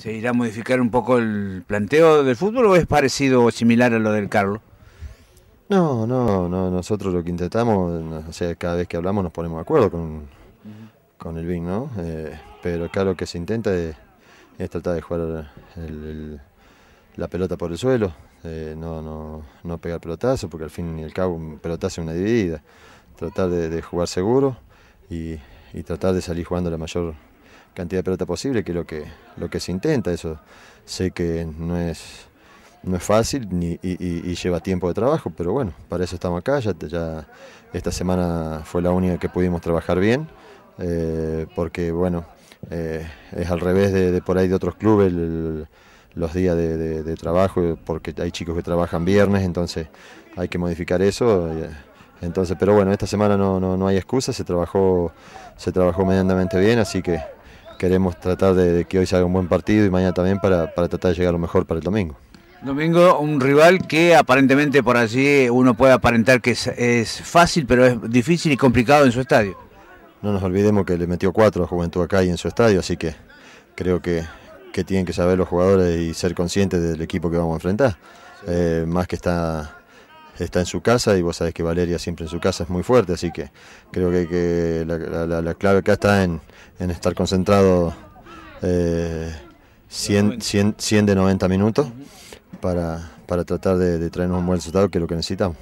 ¿Se irá a modificar un poco el planteo del fútbol o es parecido o similar a lo del Carlos? No, no, no, nosotros lo que intentamos, o sea, cada vez que hablamos nos ponemos de acuerdo con, el BIN, ¿no? Eh, pero claro lo que se intenta es, tratar de jugar la pelota por el suelo, eh, no, no, no pegar pelotazo, porque al fin y al cabo un pelotazo es una dividida, tratar de, jugar seguro y, y tratar de salir jugando la mayor cantidad de pelota posible, que lo que, lo que se intenta. Eso sé que no es, no es fácil ni, y, lleva tiempo de trabajo, pero bueno, para eso estamos acá. Ya, esta semana fue la única que pudimos trabajar bien, eh, porque bueno, eh, es al revés de, por ahí de otros clubes. los días de, trabajo, porque hay chicos que trabajan viernes, entonces hay que modificar eso. Eh, entonces, pero bueno, esta semana no, no, no hay excusa, se trabajó, se trabajó medianamente bien, así que queremos tratar de, que hoy salga un buen partido y mañana también para, tratar de llegar a lo mejor para el domingo. Domingo, un rival que aparentemente por allí uno puede aparentar que es, fácil, pero es difícil y complicado en su estadio. No nos olvidemos que le metió cuatro a Juventud acá y en su estadio, así que creo que, tienen que saber los jugadores y ser conscientes del equipo que vamos a enfrentar. Eh, más que está está en su casa y vos sabés que Valeria siempre en su casa es muy fuerte, así que creo que, la, clave acá está en, estar concentrado 100, de 90 minutos para, tratar de traernos un buen resultado, que es lo que necesitamos.